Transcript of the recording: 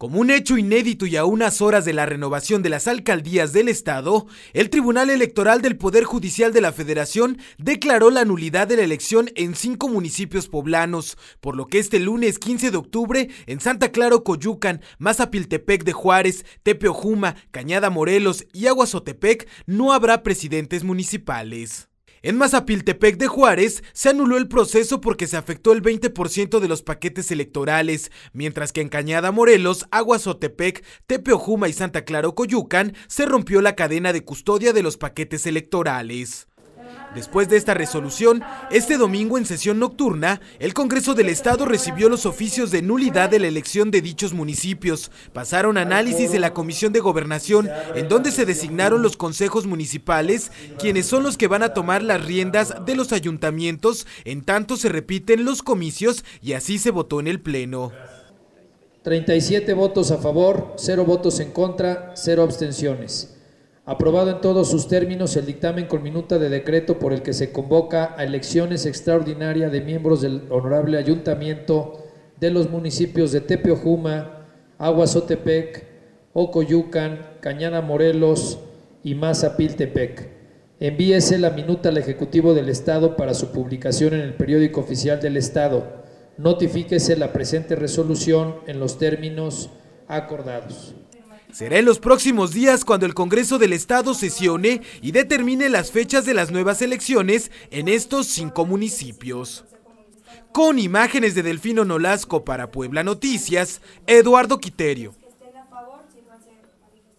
Como un hecho inédito y a unas horas de la renovación de las alcaldías del Estado, el Tribunal Electoral del Poder Judicial de la Federación declaró la nulidad de la elección en cinco municipios poblanos, por lo que este lunes 15 de octubre en Santa Clara Coyucan, Mazapiltepec de Juárez, Tepeojuma, Cañada Morelos y Aguazotepec no habrá presidentes municipales. En Mazapiltepec de Juárez se anuló el proceso porque se afectó el 20% de los paquetes electorales, mientras que en Cañada Morelos, Aguazotepec, Tepeojuma y Santa Clara Coyucan se rompió la cadena de custodia de los paquetes electorales. Después de esta resolución, este domingo en sesión nocturna, el Congreso del Estado recibió los oficios de nulidad de la elección de dichos municipios. Pasaron análisis de la Comisión de Gobernación, en donde se designaron los consejos municipales, quienes son los que van a tomar las riendas de los ayuntamientos, en tanto se repiten los comicios y así se votó en el Pleno. 37 votos a favor, 0 votos en contra, 0 abstenciones aprobado en todos sus términos el dictamen con minuta de decreto por el que se convoca a elecciones extraordinarias de miembros del Honorable Ayuntamiento de los municipios de Tepeojuma, Aguasotepec, Ocoyucan, Cañada Morelos y Mazapiltepec. Envíese la minuta al Ejecutivo del Estado para su publicación en el periódico oficial del Estado. Notifíquese la presente resolución en los términos acordados. Será en los próximos días cuando el Congreso del Estado sesione y determine las fechas de las nuevas elecciones en estos cinco municipios. Con imágenes de Delfino Nolasco para Puebla Noticias, Eduardo Quiterio.